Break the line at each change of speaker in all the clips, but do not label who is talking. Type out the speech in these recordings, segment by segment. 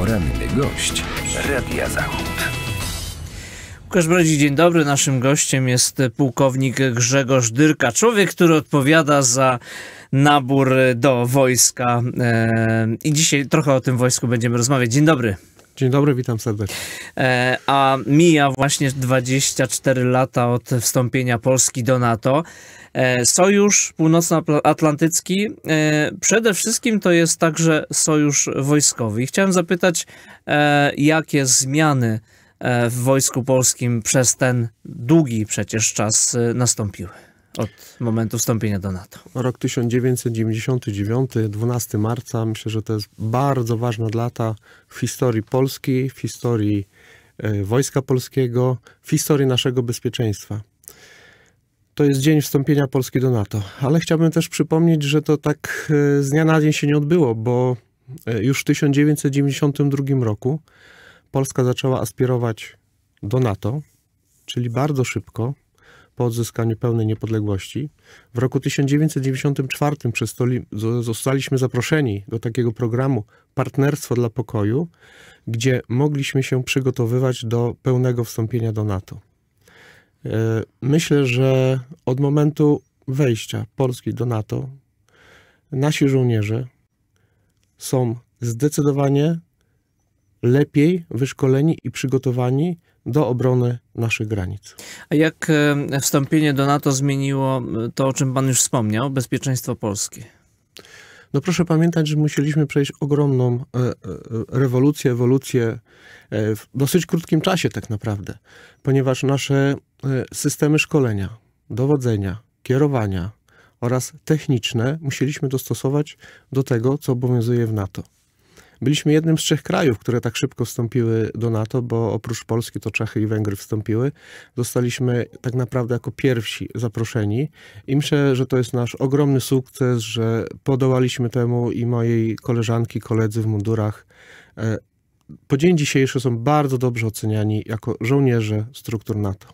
Poranny gość Radia Zachód.
Łukasz Brodzi, dzień dobry. Naszym gościem jest pułkownik Grzegorz Dyrka, człowiek, który odpowiada za nabór do wojska. E, I dzisiaj trochę o tym wojsku będziemy rozmawiać. Dzień dobry. Dzień dobry, witam serdecznie. E, a mija właśnie 24 lata od wstąpienia Polski do NATO. E, sojusz Północnoatlantycki e, przede wszystkim to jest także sojusz wojskowy. I chciałem zapytać, jakie zmiany w Wojsku Polskim przez ten
długi przecież czas nastąpiły?
Od momentu wstąpienia do NATO.
Rok 1999, 12 marca. Myślę, że to jest bardzo ważna data w historii Polski, w historii e, Wojska Polskiego, w historii naszego bezpieczeństwa. To jest dzień wstąpienia Polski do NATO. Ale chciałbym też przypomnieć, że to tak e, z dnia na dzień się nie odbyło, bo e, już w 1992 roku Polska zaczęła aspirować do NATO, czyli bardzo szybko, po odzyskaniu pełnej niepodległości. W roku 1994 zostaliśmy zaproszeni do takiego programu Partnerstwo dla Pokoju, gdzie mogliśmy się przygotowywać do pełnego wstąpienia do NATO. E, myślę, że od momentu wejścia Polski do NATO nasi żołnierze są zdecydowanie lepiej wyszkoleni i przygotowani do obrony naszych granic.
A jak e, wstąpienie do NATO zmieniło e, to, o czym Pan już wspomniał, bezpieczeństwo Polski?
No proszę pamiętać, że musieliśmy przejść ogromną e, rewolucję, ewolucję w dosyć krótkim czasie tak naprawdę, ponieważ nasze systemy szkolenia, dowodzenia, kierowania oraz techniczne musieliśmy dostosować do tego, co obowiązuje w NATO. Byliśmy jednym z trzech krajów, które tak szybko wstąpiły do NATO, bo oprócz Polski to Czechy i Węgry wstąpiły. Dostaliśmy tak naprawdę jako pierwsi zaproszeni i myślę, że to jest nasz ogromny sukces, że podołaliśmy temu i mojej koleżanki, koledzy w mundurach e, po dzień dzisiejszy są bardzo dobrze oceniani jako żołnierze struktur NATO.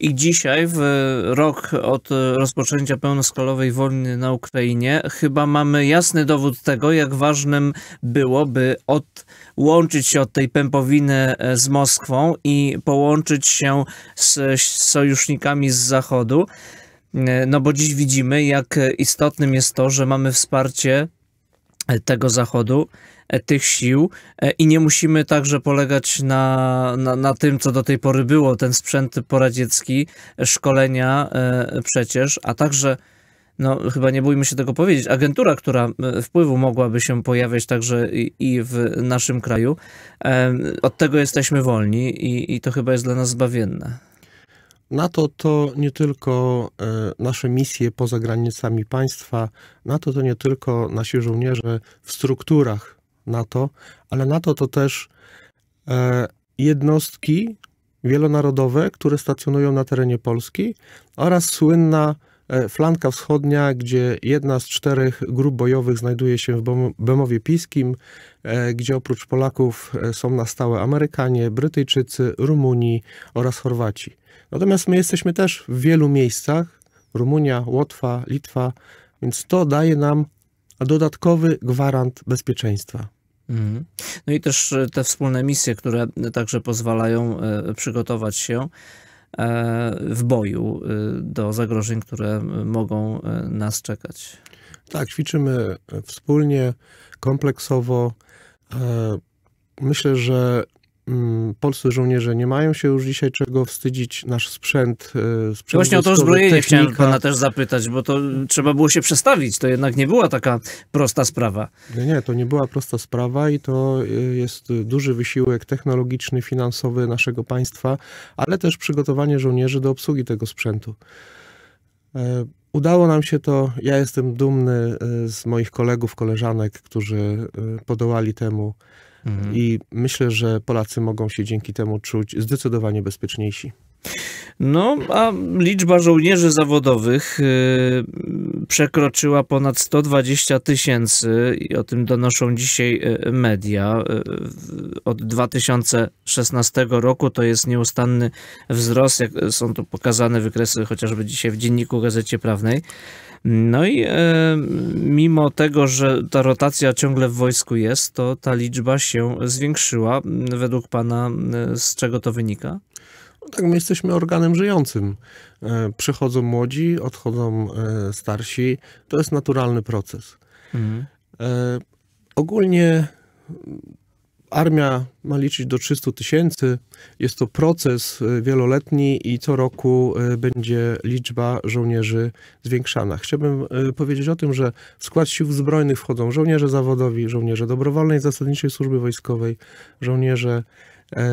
I dzisiaj, w rok od rozpoczęcia pełnoskalowej wojny na Ukrainie, chyba mamy jasny dowód tego, jak ważnym byłoby odłączyć się od tej pępowiny e, z Moskwą i połączyć się z sojusznikami z Zachodu. E, no bo dziś widzimy, jak istotnym jest to, że mamy wsparcie e, tego Zachodu E, tych sił e, i nie musimy także polegać na, na, na tym, co do tej pory było, ten sprzęt poradziecki, e, szkolenia przecież, a także no chyba nie bójmy się tego powiedzieć, agentura, która wpływu mogłaby się pojawiać także i, w naszym
kraju, od tego jesteśmy wolni i, i to chyba jest dla nas zbawienne. NATO to nie tylko nasze misje poza granicami państwa, NATO to nie tylko nasi żołnierze w strukturach NATO, ale NATO to też e, jednostki wielonarodowe, które stacjonują na terenie Polski oraz słynna e, flanka wschodnia, gdzie jedna z czterech grup bojowych znajduje się w Bemowie Piskim, e, gdzie oprócz Polaków są na stałe Amerykanie, Brytyjczycy, Rumuni oraz Chorwaci. Natomiast my jesteśmy też w wielu miejscach, Rumunia, Łotwa, Litwa, więc to daje nam a dodatkowy gwarant bezpieczeństwa. Mhm.
No i też e, te wspólne misje, które także pozwalają e, przygotować się e, w boju do zagrożeń, które mogą nas czekać.
Tak, ćwiczymy wspólnie, kompleksowo. Myślę, że Mm, polscy żołnierze nie mają się już dzisiaj czego wstydzić. Nasz sprzęt, e, sprzęt Właśnie o to uzbrojenie technika. chciałem pana
też zapytać, bo to trzeba było się przestawić. To jednak nie
była taka prosta sprawa. Nie, nie, to nie była prosta sprawa i to e, jest duży wysiłek technologiczny, finansowy naszego państwa, ale też przygotowanie żołnierzy do obsługi tego sprzętu. E, udało nam się to. Ja jestem dumny z moich kolegów, koleżanek, którzy podołali temu Mhm. I myślę, że Polacy mogą się dzięki temu czuć zdecydowanie bezpieczniejsi.
No, a liczba żołnierzy zawodowych y, przekroczyła ponad 120 tysięcy i o tym donoszą dzisiaj y, media. Y, od 2016 roku to jest nieustanny wzrost, jak są tu pokazane wykresy chociażby dzisiaj w Dzienniku Gazecie Prawnej. No i e, mimo tego, że ta rotacja ciągle w wojsku jest, to ta liczba się
zwiększyła. Według Pana z czego to wynika? No tak, my jesteśmy organem żyjącym. E, przychodzą młodzi, odchodzą e, starsi. To jest naturalny proces. Mhm. E, ogólnie armia ma liczyć do 300 tysięcy. Jest to proces wieloletni i co roku będzie liczba żołnierzy zwiększana. Chciałbym powiedzieć o tym, że w skład sił zbrojnych wchodzą żołnierze zawodowi, żołnierze dobrowolnej zasadniczej służby wojskowej, żołnierze E,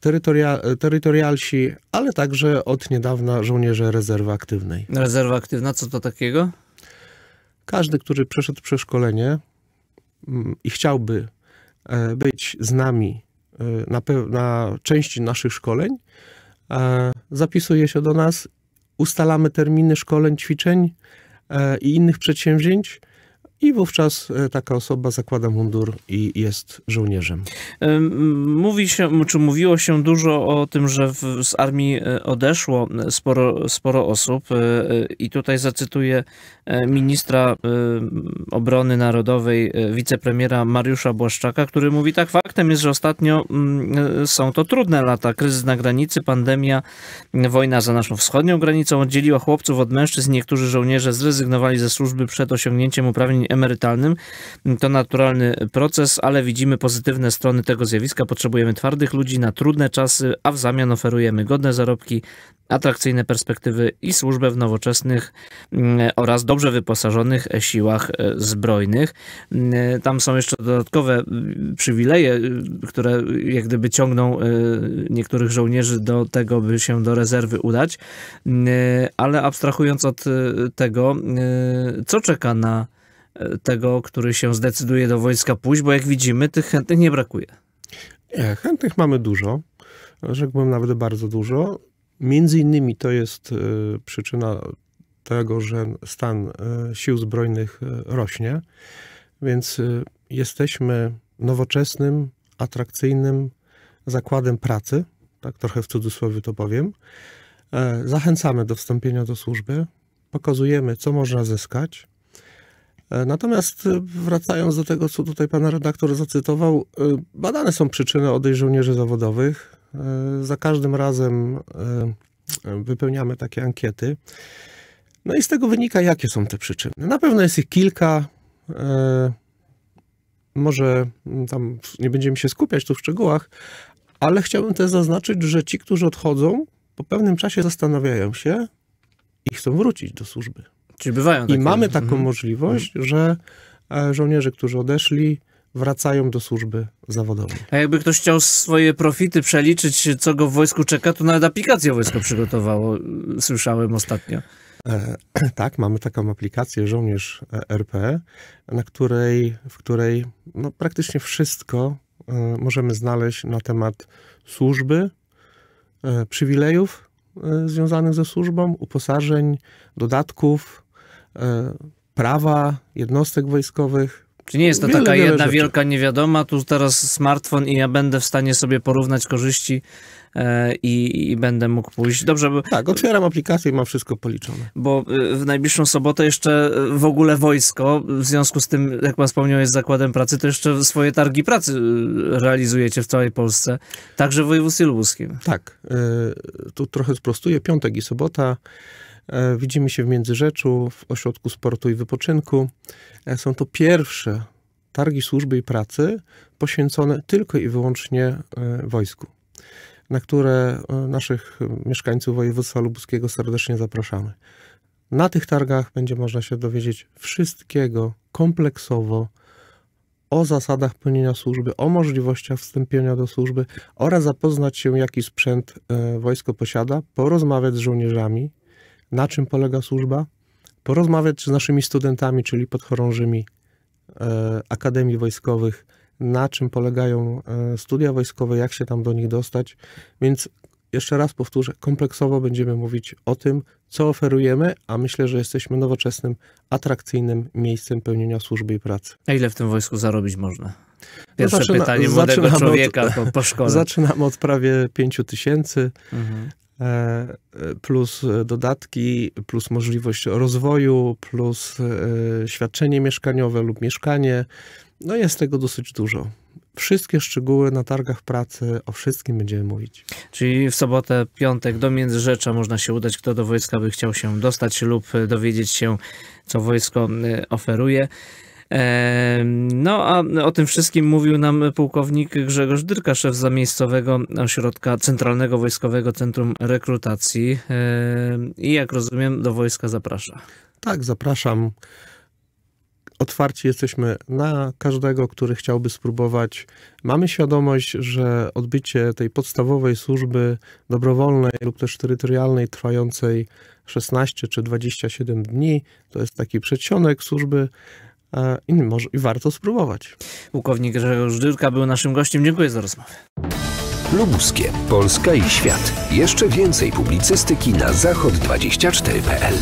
terytoria, terytorialsi, ale także od niedawna żołnierze rezerwy aktywnej.
Rezerwa aktywna, co to takiego?
Każdy, który przeszedł przeszkolenie mm, i chciałby e, być z nami e, na, na części naszych szkoleń, zapisuje się do nas, ustalamy terminy szkoleń, ćwiczeń i innych przedsięwzięć. I wówczas e, taka osoba zakłada mundur i jest żołnierzem.
E, mówi się, czy mówiło się dużo o tym, że w, z armii e, odeszło sporo, sporo osób i tutaj zacytuję ministra obrony narodowej, wicepremiera Mariusza Błaszczaka, który mówi tak, faktem jest, że ostatnio są to trudne lata, kryzys na granicy, pandemia, wojna za naszą wschodnią granicą oddzieliła chłopców od mężczyzn, niektórzy żołnierze zrezygnowali ze służby przed osiągnięciem uprawnień emerytalnym. To naturalny proces, ale widzimy pozytywne strony tego zjawiska. Potrzebujemy twardych ludzi na trudne czasy, a w zamian oferujemy godne zarobki, atrakcyjne perspektywy i służbę w nowoczesnych mm, oraz dobrze wyposażonych siłach e, zbrojnych. Mm, e, tam są jeszcze dodatkowe mm, przywileje, y, które jak gdyby ciągną e, niektórych żołnierzy do tego, by się do rezerwy udać. Ale abstrahując od tego, co czeka na tego, który się zdecyduje do wojska pójść, bo jak widzimy, tych chętnych nie brakuje.
E, chętnych mamy dużo, rzekłbym nawet bardzo dużo. Między innymi to jest e, przyczyna tego, że stan e, sił zbrojnych rośnie, więc jesteśmy nowoczesnym, atrakcyjnym zakładem pracy, tak trochę w cudzysłowie to powiem. Zachęcamy do wstąpienia do służby, pokazujemy, co można zyskać, E, natomiast e, wracając do tego, co tutaj pan redaktor zacytował, e, badane są przyczyny odejść żołnierzy zawodowych. Za każdym razem wypełniamy takie ankiety. No i z tego wynika, jakie są te przyczyny. Na pewno jest ich kilka. Może mm, tam nie będziemy się skupiać tu w szczegółach, ale chciałbym też zaznaczyć, że ci, którzy odchodzą, po pewnym czasie zastanawiają się i chcą wrócić do służby. Czyli bywają takie. I mamy taką mhm. możliwość, mhm. że e, żołnierze, którzy odeszli, wracają do służby zawodowej.
A jakby ktoś chciał swoje profity przeliczyć, co go w wojsku czeka, to nawet aplikację wojsko przygotowało,
słyszałem ostatnio. E, tak, mamy taką aplikację Żołnierz e, RP, na której, w której no, praktycznie wszystko możemy znaleźć na temat służby, przywilejów związanych ze służbą, uposażeń, dodatków, E, prawa jednostek wojskowych. Czy nie jest to wiele, taka wiele jedna rzeczy.
wielka niewiadoma? Tu teraz smartfon i ja będę w stanie sobie porównać korzyści e, i, i, będę mógł pójść. Dobrze. Bo, tak, otwieram aplikację i mam wszystko policzone. Bo e, w najbliższą sobotę jeszcze w ogóle wojsko, w związku z tym, jak pan wspomniał, jest zakładem pracy, to jeszcze swoje targi pracy
realizujecie w całej Polsce, także w województwie lubuskim. Tak. Tu trochę sprostuję. Piątek i sobota E, widzimy się w Międzyrzeczu, w Ośrodku Sportu i Wypoczynku. E, są to pierwsze targi służby i pracy poświęcone tylko i wyłącznie e, wojsku, na które naszych mieszkańców województwa lubuskiego serdecznie zapraszamy. Na tych targach będzie można się dowiedzieć wszystkiego kompleksowo o zasadach pełnienia służby, o możliwościach wstąpienia do służby oraz zapoznać się, jaki sprzęt wojsko posiada, porozmawiać z żołnierzami, na czym polega służba, porozmawiać z naszymi studentami, czyli podchorążymi e, akademii wojskowych, na czym polegają e, studia wojskowe, jak się tam do nich dostać. Więc jeszcze raz powtórzę, kompleksowo będziemy mówić o tym, co oferujemy, a myślę, że jesteśmy nowoczesnym, atrakcyjnym miejscem pełnienia służby i pracy. A ile w tym wojsku zarobić można? No Pierwsze no zaczyna, pytanie młodego człowieka od, po, po szkole. Zaczynamy od prawie 5 tysięcy. Mhm. E, plus e, dodatki, plus możliwość rozwoju, plus e, świadczenie mieszkaniowe lub mieszkanie. No jest tego dosyć dużo. Wszystkie szczegóły na targach pracy, o wszystkim będziemy mówić. Czyli w sobotę, piątek do Międzyrzecza
można się udać, kto do wojska by chciał się dostać lub dowiedzieć się, co wojsko oferuje. No a o tym wszystkim mówił nam pułkownik Grzegorz Dyrka, szef zamiejscowego ośrodka Centralnego Wojskowego Centrum Rekrutacji
i jak rozumiem do wojska zaprasza. Tak, zapraszam. Otwarci jesteśmy na każdego, który chciałby spróbować. Mamy świadomość, że odbycie tej podstawowej służby dobrowolnej lub też terytorialnej trwającej 16 czy 27 dni. To jest taki przedsionek służby E, i, może, i warto spróbować. Pułkownik Grzegorz Dyrka był naszym gościem.
Dziękuję za rozmowę. Lubuskie. Polska i świat. Jeszcze więcej publicystyki na zachod24.pl